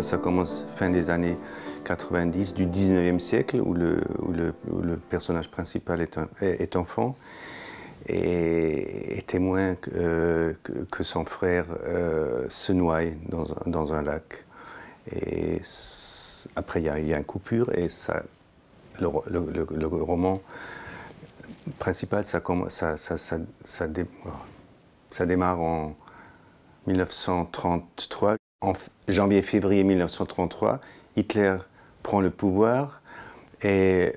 ça commence fin des années 90 du 19e siècle, où le, personnage principal est, enfant et témoin que, euh, son frère euh, se noie dans, un, lac. Et après, il y, a, une coupure et le, roman principal, ça, démarre en 1933 en janvier-février 1933, Hitler prend le pouvoir et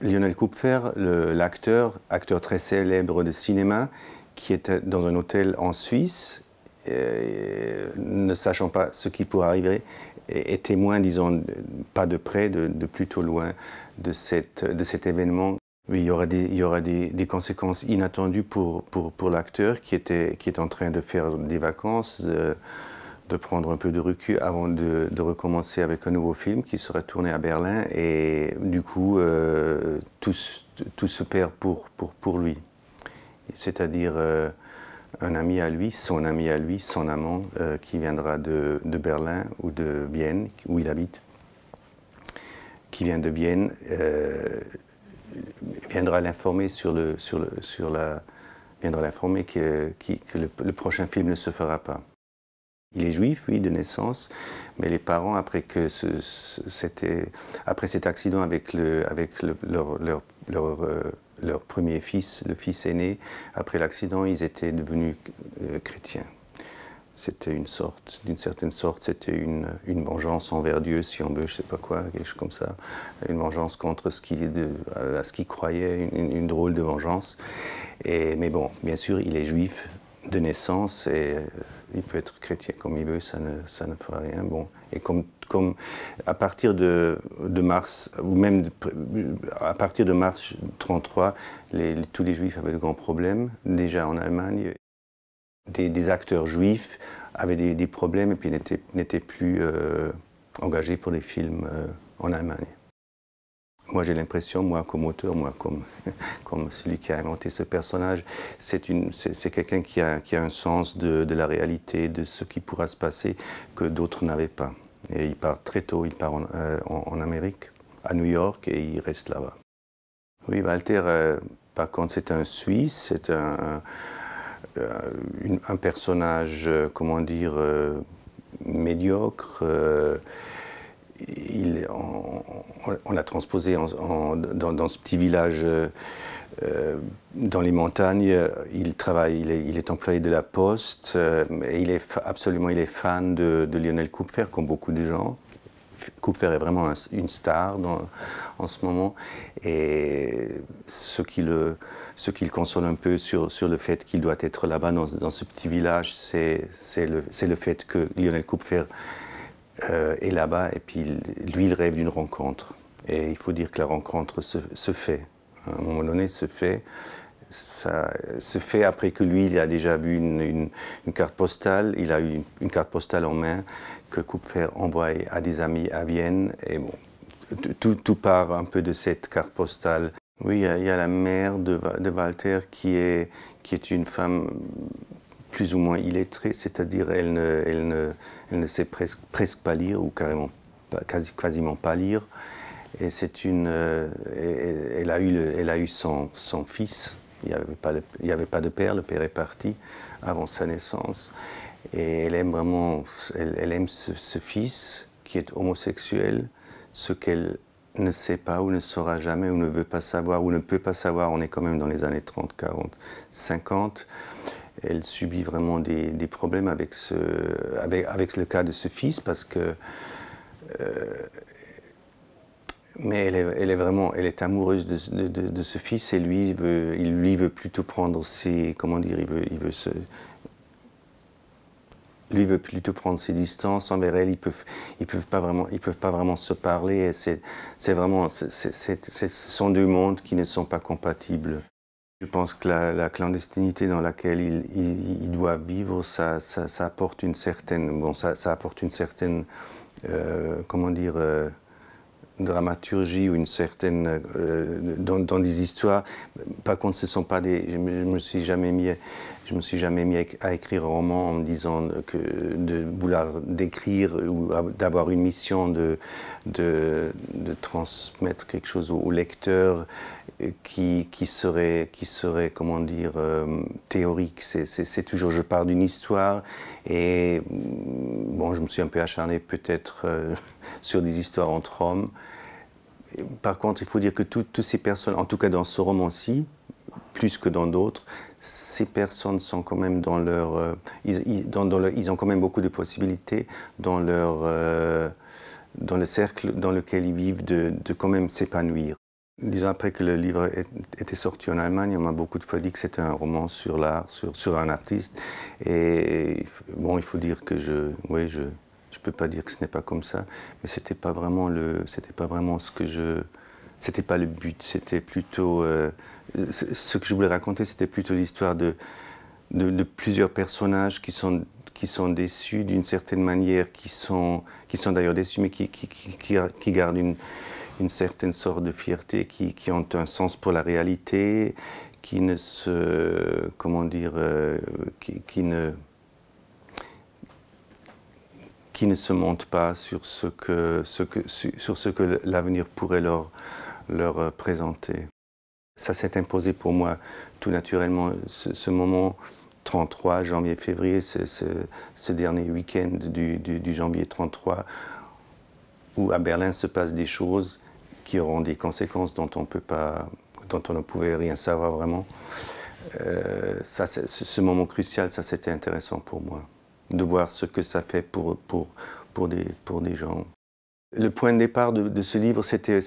Lionel Kupfer, l'acteur, acteur très célèbre de cinéma, qui était euh, dans un hôtel en Suisse, euh, ne sachant pas ce qui pourrait arriver, est, témoin, disons, pas de près, de, plutôt loin, de, cette, de cet événement. il y aura des, il y aura des, conséquences inattendues pour, pour, l'acteur qui, était, qui est en train de faire des vacances. Euh, de prendre un peu de recul avant de, recommencer avec un nouveau film qui serait tourné à Berlin. Et du coup, euh, tout, se perd pour, pour, lui. C'est-à-dire euh, un ami à lui, son ami à lui, son amant, euh, qui viendra de, Berlin ou de Vienne, où il habite, qui vient de Vienne, viendra l'informer sur le, sur le, sur la, viendra l'informer que, que le prochain film ne se fera pas. Il est juif, oui, de naissance, mais les parents, après, que ce, après cet accident avec, le, avec leur, leur, euh, leur, premier fils, le fils aîné, après l'accident, ils étaient devenus euh, chrétiens. C'était une sorte, d'une certaine sorte, c'était une, une, vengeance envers Dieu, si on veut, je sais pas quoi, quelque chose comme ça. Une vengeance contre ce qu'il de, à ce qu'ils croyaient, une, une, drôle de vengeance. Et, mais bon, bien sûr, il est juif, de naissance et euh, il peut être chrétien comme il veut, ça ne, ça ne fera rien. Bon. Et comme, comme à partir de, de mars, ou même à partir de mars 33, tous les juifs avaient de grands problèmes, déjà en Allemagne. Des, acteurs juifs avaient des, problèmes et puis n'étaient plus euh, engagés pour les films euh, en Allemagne moi, j'ai l'impression, moi, comme auteur, moi, comme, comme celui qui a inventé ce personnage, c'est, quelqu'un qui a, un sens de, la réalité, de ce qui pourra se passer que d'autres n'avaient pas. Et il part très tôt, il part en, euh, Amérique, à New York, et il reste là-bas. Oui, Walter, euh, par contre, c'est un Suisse, c'est un, un, euh, personnage, comment dire, médiocre il, on, l'a transposé dans, ce petit village euh, euh, dans les montagnes. Il travaille, il est, employé de la poste euh, il est absolument il est fan de, Lionel Coupfer, comme beaucoup de gens. Coupfer est vraiment une star en ce moment et ce qui le, ce qui le console un peu sur, sur le fait qu'il doit être là-bas dans, ce petit village, c'est le, le fait que Lionel Coupfer euh, est là-bas et puis lui, il rêve d'une rencontre. Et il faut dire que la rencontre se, fait. À un moment donné, se fait. Ça se fait après que lui, il a déjà vu une, carte postale, il a eu une, carte postale en main que coupefer envoie à des amis à Vienne. Et bon, tout, part un peu de cette carte postale. Oui, il y, a la mère de, de Walter qui est, qui est une femme plus ou moins illettrée, c'est-à-dire elle ne, elle, ne, ne sait presque, presque pas lire ou carrément, quasi, quasiment pas lire. Et c'est une, euh, elle, a eu, elle a eu son, fils. Il n'y avait, pas de père, le père est parti avant sa naissance. Et elle aime vraiment, elle, aime ce, ce, fils qui est homosexuel, ce qu'elle ne sait pas ou ne saura jamais ou ne veut pas savoir ou ne peut pas savoir. On est quand même dans les années 30, 40, 50 elle subit vraiment des, des problèmes avec, ce, avec, avec, le cas de ce fils parce que. Euh, mais elle est, elle est, vraiment, elle est amoureuse de, de, de, ce fils et lui, il veut, il, lui veut plutôt prendre ses, comment dire, il veut, il veut se, lui veut plutôt prendre ses distances envers elle. Ils peuvent, ils peuvent pas vraiment, ils peuvent pas vraiment se parler. C'est, c'est vraiment, c'est, ce sont deux mondes qui ne sont pas compatibles. Je pense que la, clandestinité dans laquelle il, doit vivre, ça, apporte une certaine, bon, ça, apporte une certaine, euh, comment dire, euh, dramaturgie ou une certaine euh, dans, des histoires. Par contre, ce sont pas des. Je me, me suis jamais mis, je me suis jamais mis à écrire un roman en me disant que de vouloir décrire ou d'avoir une mission de, de, transmettre quelque chose au lecteur euh, qui, serait, qui serait, comment dire, euh, théorique. C'est toujours, je pars d'une histoire et mm, bon, je me suis un peu acharné peut-être euh, sur des histoires entre hommes. Par contre, il faut dire que toutes ces personnes, en tout cas dans ce roman-ci, plus que dans d'autres, ces personnes sont quand même dans leur, ils, dans, ils, ont quand même beaucoup de possibilités dans leur, dans le cercle dans lequel ils vivent de, de quand même s'épanouir ans après que le livre était sorti en Allemagne, on m'a beaucoup de fois dit que c'était un roman sur l'art, sur, un artiste. Et bon, il faut dire que je, oui, je, je peux pas dire que ce n'est pas comme ça, mais c'était pas vraiment le, c'était pas vraiment ce que je, c'était pas le but. C'était plutôt euh, ce que je voulais raconter, c'était plutôt l'histoire de, de, de plusieurs personnages qui sont qui sont déçus d'une certaine manière, qui sont, qui sont d'ailleurs déçus, mais qui, qui, qui, qui gardent une, une certaine sorte de fierté, qui, qui, ont un sens pour la réalité, qui ne se. comment dire. Euh, qui, ne qui ne se montent pas sur ce que, ce que, sur ce que l'avenir pourrait leur, leur euh, présenter. Ça s'est imposé pour moi tout naturellement. Ce, moment 33, janvier-février, ce, ce, dernier week-end du, du, du janvier 33, où à Berlin se passent des choses qui auront des conséquences dont on, dont on ne pouvait rien savoir vraiment. Euh, ça, ce moment crucial, ça c'était intéressant pour moi, de voir ce que ça fait pour, pour, pour, des, pour des gens. Le point de départ de, ce livre, c'était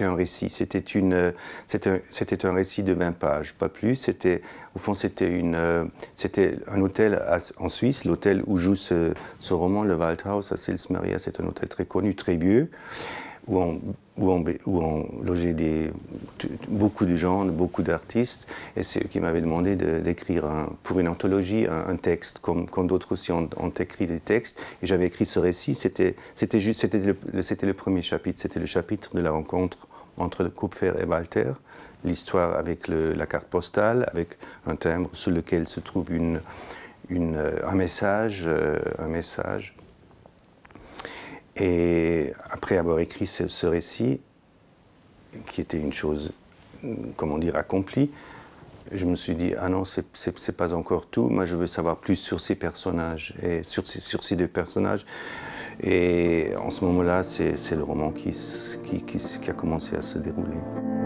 un récit. C'était un récit de 20 pages, pas plus. Au fond, c'était euh, un hôtel en Suisse, l'hôtel où joue ce, roman, le Waldhaus à Sils Maria. C'est un hôtel très connu, très vieux où on, où logeait des, beaucoup de gens, beaucoup d'artistes, et c'est eux qui m'avaient demandé d'écrire pour une anthologie un, texte, comme, d'autres aussi ont, écrit des textes. Et j'avais écrit ce récit, c'était le, le premier chapitre, c'était le chapitre de la rencontre entre Kupfer et Walter, l'histoire avec la carte postale, avec un timbre sous lequel se trouve euh, un message, euh, un message et après avoir écrit ce, récit, qui était une chose, comment dire, accomplie, je me suis dit, ah non, c'est pas encore tout, moi je veux savoir plus sur ces personnages, et sur, ces, deux personnages. Et en ce moment-là, c'est le roman qui a commencé à se dérouler.